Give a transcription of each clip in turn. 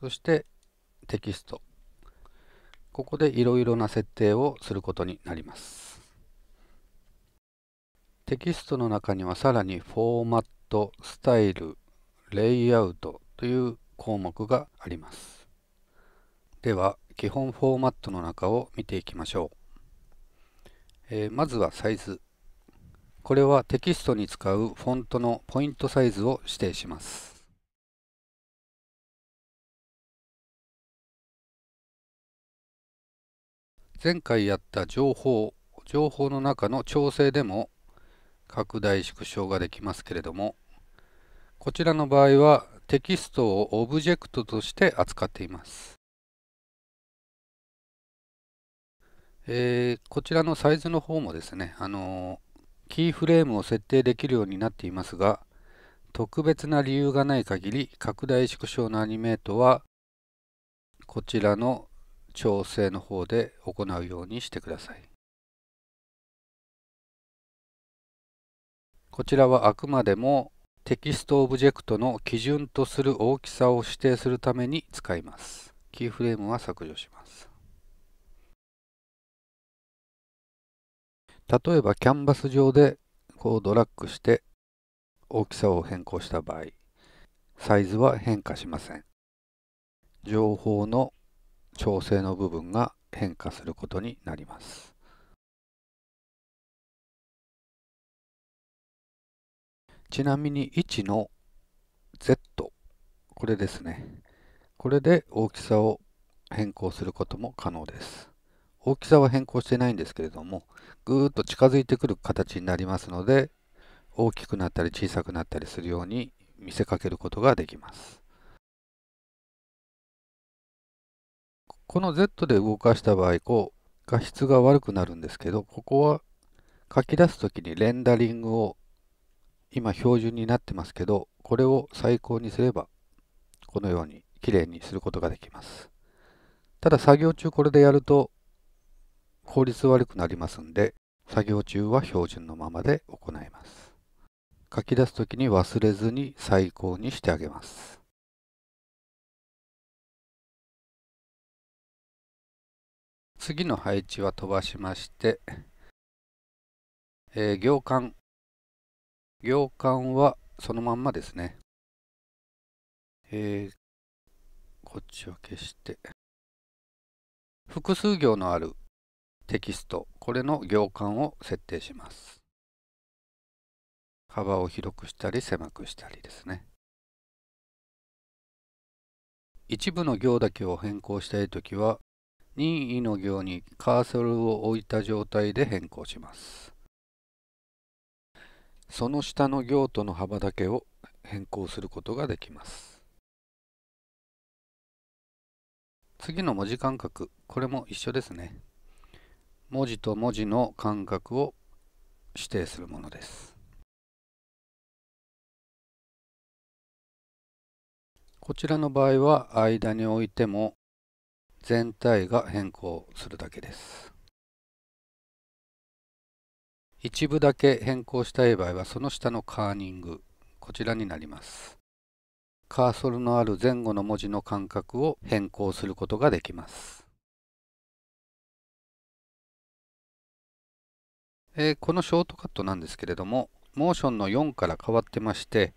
そしてテキスト。ここでいろいろな設定をすることになります。テキストの中にはさらにフォーマット、スタイル、レイアウトという項目があります。では、基本フォーマットの中を見ていきましょう。えー、まずはサイズ。これはテキストに使うフォントのポイントサイズを指定します。前回やった情報、情報の中の調整でも拡大縮小ができますけれども、こちらの場合はテキストをオブジェクトとして扱っています。えー、こちらのサイズの方もですね、あのー、キーフレームを設定できるようになっていますが、特別な理由がない限り拡大縮小のアニメートはこちらの調整の方で行うようにしてください。こちらはあくまでもテキストオブジェクトの基準とする大きさを指定するために使います。キーフレームは削除します。例えばキャンバス上でこうドラッグして大きさを変更した場合、サイズは変化しません。情報の調整の部分が変化することになります。ちなみに位置の Z これですねこれで大きさを変更することも可能です大きさは変更してないんですけれどもぐーっと近づいてくる形になりますので大きくなったり小さくなったりするように見せかけることができますこの Z で動かした場合、こう、画質が悪くなるんですけど、ここは書き出すときにレンダリングを、今標準になってますけど、これを最高にすれば、このように綺麗にすることができます。ただ作業中これでやると、効率悪くなりますんで、作業中は標準のままで行います。書き出すときに忘れずに最高にしてあげます。次の配置は飛ばしまして、えー、行間行間はそのまんまですね、えー、こっちを消して複数行のあるテキストこれの行間を設定します幅を広くしたり狭くしたりですね一部の行だけを変更したいときは任意の行にカーソルを置いた状態で変更しますその下の行との幅だけを変更することができます次の文字間隔これも一緒ですね文字と文字の間隔を指定するものですこちらの場合は間に置いても全体が変更するだけです。一部だけ変更したい場合はその下のカーニング、こちらになります。カーソルのある前後の文字の間隔を変更することができます。えー、このショートカットなんですけれども、モーションの4から変わってまして、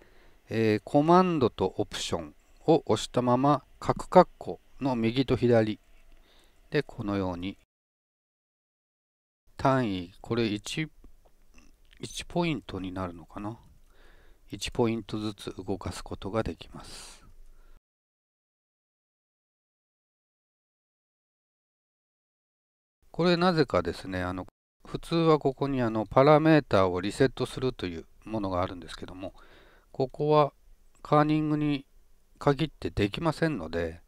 えー、コマンドとオプションを押したまま、角括弧の右と左でこのように単位これ 1, 1ポイントになるのかな1ポイントずつ動かすことができますこれなぜかですねあの普通はここにあのパラメータをリセットするというものがあるんですけどもここはカーニングに限ってできませんので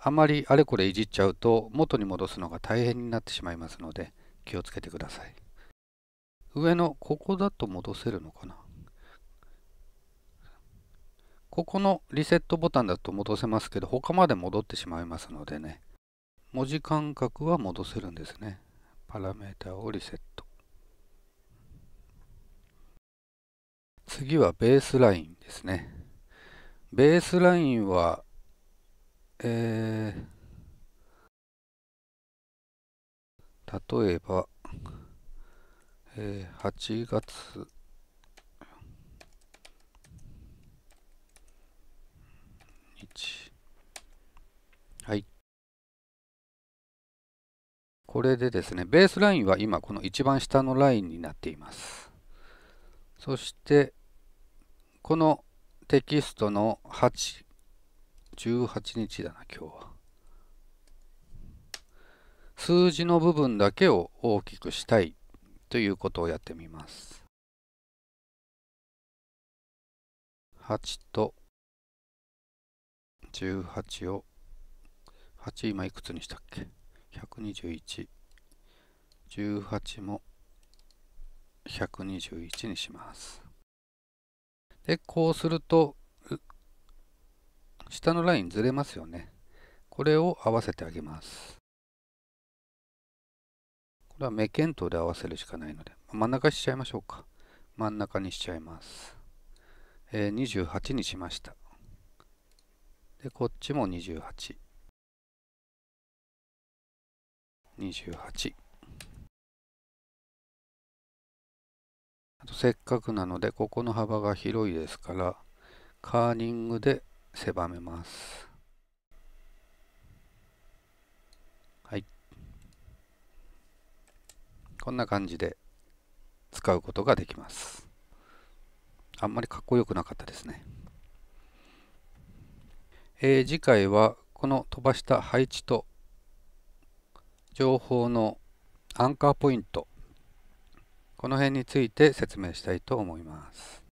あまりあれこれいじっちゃうと元に戻すのが大変になってしまいますので気をつけてください。上のここだと戻せるのかなここのリセットボタンだと戻せますけど他まで戻ってしまいますのでね文字間隔は戻せるんですね。パラメータをリセット。次はベースラインですね。ベースラインはえー、例えば、えー、8月1はいこれでですねベースラインは今この一番下のラインになっていますそしてこのテキストの8 18日だな、今日は。数字の部分だけを大きくしたいということをやってみます。8と18を8今いくつにしたっけ ?12118 も121にします。でこうすると下のラインずれますよね。これを合わせてあげます。これは目検討で合わせるしかないので、真ん中しちゃいましょうか。真ん中にしちゃいます。えー、28にしました。で、こっちも28。28。あとせっかくなので、ここの幅が広いですから、カーニングで狭めます。はい。こんな感じで使うことができます。あんまりかっこよくなかったですね。えー、次回はこの飛ばした配置と情報のアンカーポイントこの辺について説明したいと思います。